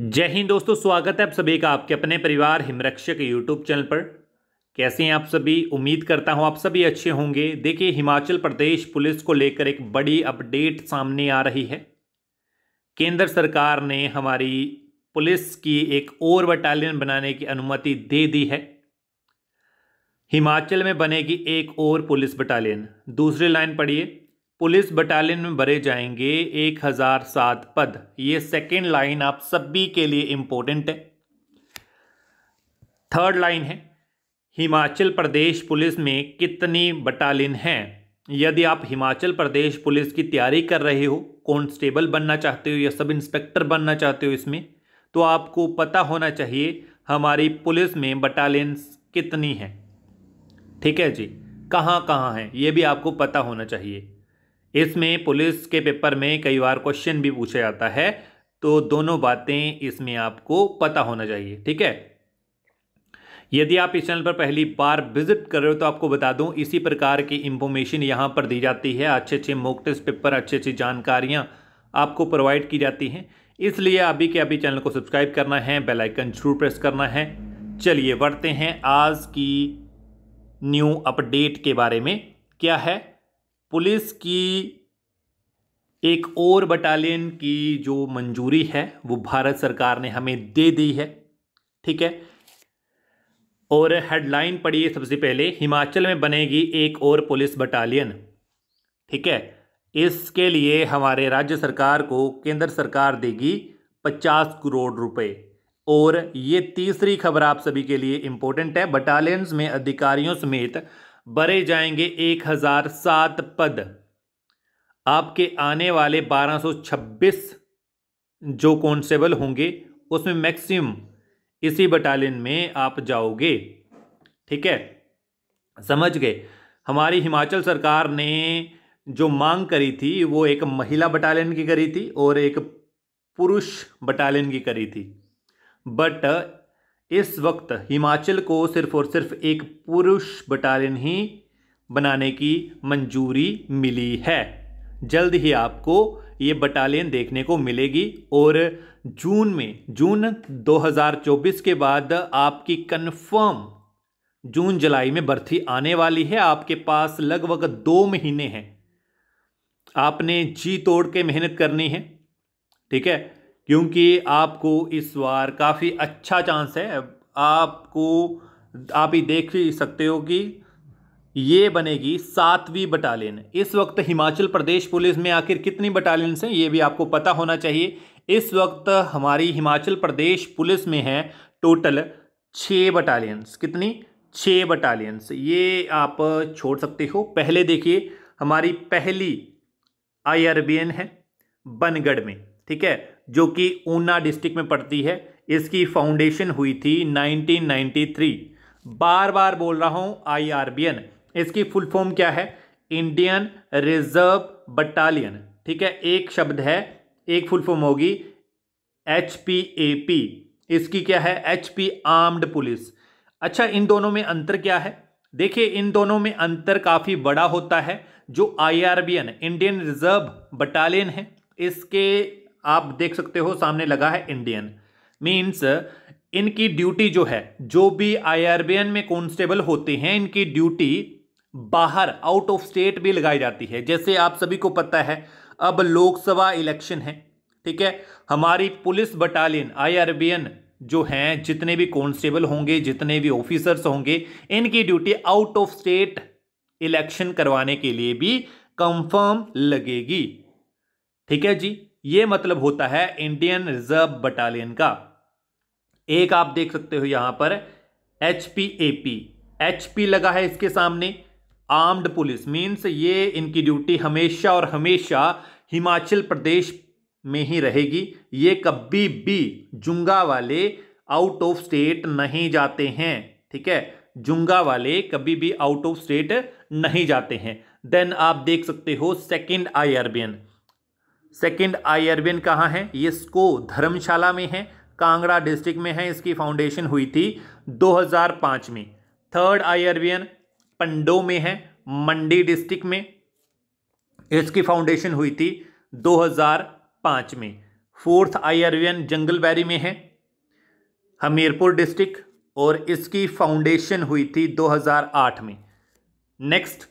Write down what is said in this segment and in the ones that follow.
जय हिंद दोस्तों स्वागत है आप सभी का आपके अपने परिवार हिमरक्षक यूट्यूब चैनल पर कैसे हैं आप सभी उम्मीद करता हूं आप सभी अच्छे होंगे देखिए हिमाचल प्रदेश पुलिस को लेकर एक बड़ी अपडेट सामने आ रही है केंद्र सरकार ने हमारी पुलिस की एक और बटालियन बनाने की अनुमति दे दी है हिमाचल में बनेगी एक और पुलिस बटालियन दूसरी लाइन पढ़िए पुलिस बटालियन में भरे जाएंगे एक हज़ार सात पद ये सेकेंड लाइन आप सभी के लिए इम्पोर्टेंट है थर्ड लाइन है हिमाचल प्रदेश पुलिस में कितनी बटालियन हैं यदि आप हिमाचल प्रदेश पुलिस की तैयारी कर रहे हो कॉन्स्टेबल बनना चाहते हो या सब इंस्पेक्टर बनना चाहते हो इसमें तो आपको पता होना चाहिए हमारी पुलिस में बटालियंस कितनी हैं ठीक है जी कहाँ कहाँ हैं ये भी आपको पता होना चाहिए इसमें पुलिस के पेपर में कई बार क्वेश्चन भी पूछा जाता है तो दोनों बातें इसमें आपको पता होना चाहिए ठीक है यदि आप इस चैनल पर पहली बार विजिट कर रहे हो तो आपको बता दूं इसी प्रकार की इंफॉर्मेशन यहाँ पर दी जाती है अच्छे अच्छे मोक टेस्ट पेपर अच्छी अच्छी जानकारियाँ आपको प्रोवाइड की जाती हैं इसलिए अभी के अभी चैनल को सब्सक्राइब करना है बेल आइकन जरूर प्रेस करना है चलिए बढ़ते हैं आज की न्यू अपडेट के बारे में क्या है पुलिस की एक और बटालियन की जो मंजूरी है वो भारत सरकार ने हमें दे दी है ठीक है और हेडलाइन पढ़िए सबसे पहले हिमाचल में बनेगी एक और पुलिस बटालियन ठीक है इसके लिए हमारे राज्य सरकार को केंद्र सरकार देगी पचास करोड़ रुपए और ये तीसरी खबर आप सभी के लिए इम्पोर्टेंट है बटालियंस में अधिकारियों समेत भरे जाएंगे एक हज़ार सात पद आपके आने वाले बारह सौ छब्बीस जो कॉन्स्टेबल होंगे उसमें मैक्सिमम इसी बटालियन में आप जाओगे ठीक है समझ गए हमारी हिमाचल सरकार ने जो मांग करी थी वो एक महिला बटालियन की करी थी और एक पुरुष बटालियन की करी थी बट इस वक्त हिमाचल को सिर्फ और सिर्फ एक पुरुष बटालियन ही बनाने की मंजूरी मिली है जल्द ही आपको ये बटालियन देखने को मिलेगी और जून में जून 2024 के बाद आपकी कन्फर्म जून जुलाई में भर्ती आने वाली है आपके पास लगभग दो महीने हैं आपने जी तोड़ के मेहनत करनी है ठीक है क्योंकि आपको इस बार काफ़ी अच्छा चांस है आपको आप ही देख ही सकते हो कि ये बनेगी सातवीं बटालियन इस वक्त हिमाचल प्रदेश पुलिस में आखिर कितनी बटालियन हैं ये भी आपको पता होना चाहिए इस वक्त हमारी हिमाचल प्रदेश पुलिस में है टोटल छः बटालियंस कितनी छः बटालियंस ये आप छोड़ सकते हो पहले देखिए हमारी पहली आई है बनगढ़ में ठीक है जो कि ऊना डिस्ट्रिक्ट में पड़ती है इसकी फाउंडेशन हुई थी 1993 बार बार बोल रहा हूँ आई इसकी फुल फॉर्म क्या है इंडियन रिजर्व बटालियन ठीक है एक शब्द है एक फुल फॉर्म होगी एच पी ए पी इसकी क्या है एच पी आर्म्ड पुलिस अच्छा इन दोनों में अंतर क्या है देखिए इन दोनों में अंतर काफ़ी बड़ा होता है जो आई इंडियन रिजर्व बटालियन है इसके आप देख सकते हो सामने लगा है इंडियन मीन्स इनकी ड्यूटी जो है जो भी आई में कॉन्स्टेबल होते हैं इनकी ड्यूटी बाहर आउट ऑफ स्टेट भी लगाई जाती है जैसे आप सभी को पता है अब लोकसभा इलेक्शन है ठीक है हमारी पुलिस बटालियन आई जो हैं जितने भी कॉन्स्टेबल होंगे जितने भी ऑफिसर्स होंगे इनकी duty out of state election करवाने के लिए भी कंफर्म लगेगी ठीक है जी ये मतलब होता है इंडियन रिजर्व बटालियन का एक आप देख सकते हो यहां पर H P A P H P लगा है इसके सामने आर्म्ड पुलिस मीन्स ये इनकी ड्यूटी हमेशा और हमेशा हिमाचल प्रदेश में ही रहेगी ये कभी भी जुंगा वाले आउट ऑफ स्टेट नहीं जाते हैं ठीक है जुंगा वाले कभी भी आउट ऑफ स्टेट नहीं जाते हैं देन आप देख सकते हो second IRBN second I RBN कहाँ है इसको धर्मशाला में है कांगड़ा डिस्ट्रिक्ट में है इसकी फाउंडेशन हुई थी 2005 में थर्ड आई अरबियन पंडो में है मंडी डिस्ट्रिक्ट में इसकी फाउंडेशन हुई थी 2005 में फोर्थ आई अरबियन जंगलबैरी में है हमीरपुर डिस्ट्रिक्ट और इसकी फाउंडेशन हुई थी 2008 में नेक्स्ट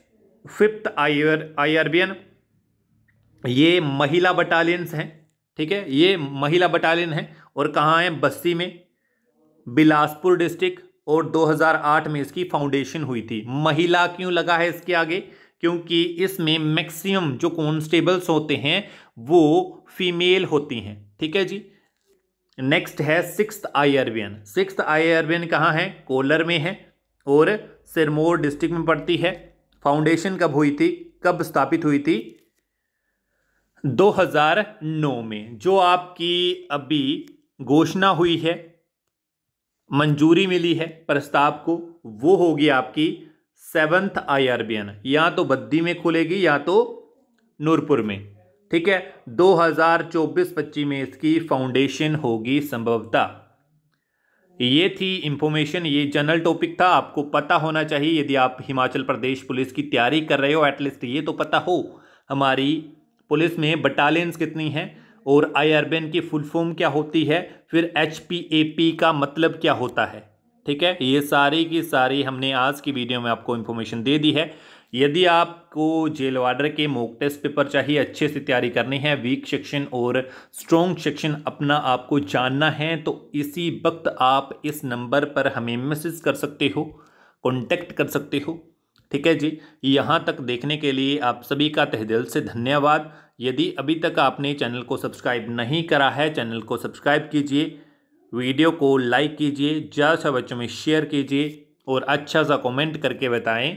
फिफ्थ आयर आयरबियन ये महिला बटालियंस हैं ठीक है ये महिला बटालियन है और कहाँ हैं बस्ती में बिलासपुर डिस्ट्रिक्ट और 2008 में इसकी फाउंडेशन हुई थी महिला क्यों लगा है इसके आगे क्योंकि इसमें मैक्सिमम जो कॉन्स्टेबल्स होते हैं वो फीमेल होती हैं ठीक है जी नेक्स्ट है sixth I RBN six I RBN कहाँ है कोलर में है और सिरमौर डिस्ट्रिक्ट में पड़ती है फाउंडेशन कब हुई थी कब स्थापित हुई थी 2009 में जो आपकी अभी घोषणा हुई है मंजूरी मिली है प्रस्ताव को वो होगी आपकी सेवन्थ आईआरबीएन या तो बद्दी में खुलेगी या तो नूरपुर में ठीक है 2024-25 में इसकी फाउंडेशन होगी संभवतः ये थी इंफॉर्मेशन ये जनरल टॉपिक था आपको पता होना चाहिए यदि आप हिमाचल प्रदेश पुलिस की तैयारी कर रहे हो एटलीस्ट ये तो पता हो हमारी पुलिस में बटालियंस कितनी हैं और आईआरबीएन की फुल फॉर्म क्या होती है फिर पी का मतलब क्या होता है ठीक है ये सारी की सारी हमने आज की वीडियो में आपको इन्फॉर्मेशन दे दी है यदि आपको जेल वार्डर के मोक टेस्ट पेपर चाहिए अच्छे से तैयारी करनी है वीक सेक्शन और स्ट्रॉन्ग सेक्शन अपना आपको जानना है तो इसी वक्त आप इस नंबर पर हमें मैसेज कर सकते हो कॉन्टैक्ट कर सकते हो ठीक है जी यहाँ तक देखने के लिए आप सभी का तह दिल से धन्यवाद यदि अभी तक आपने चैनल को सब्सक्राइब नहीं करा है चैनल को सब्सक्राइब कीजिए वीडियो को लाइक कीजिए ज़्यादा से बच्चों में शेयर कीजिए और अच्छा सा कमेंट करके बताएं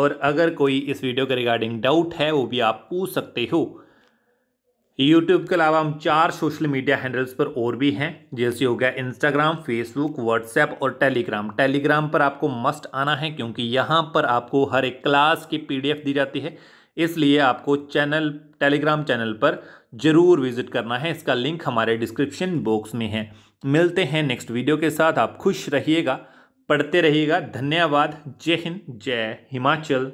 और अगर कोई इस वीडियो के रिगार्डिंग डाउट है वो भी आप पूछ सकते हो यूट्यूब के अलावा हम चार सोशल मीडिया हैंडल्स पर और भी हैं जैसे हो गया इंस्टाग्राम फेसबुक व्हाट्सएप और टेलीग्राम टेलीग्राम पर आपको मस्ट आना है क्योंकि यहाँ पर आपको हर एक क्लास की पीडीएफ दी जाती है इसलिए आपको चैनल टेलीग्राम चैनल पर ज़रूर विजिट करना है इसका लिंक हमारे डिस्क्रिप्शन बॉक्स में है मिलते हैं नेक्स्ट वीडियो के साथ आप खुश रहिएगा पढ़ते रहिएगा धन्यवाद जय हिंद जय हिमाचल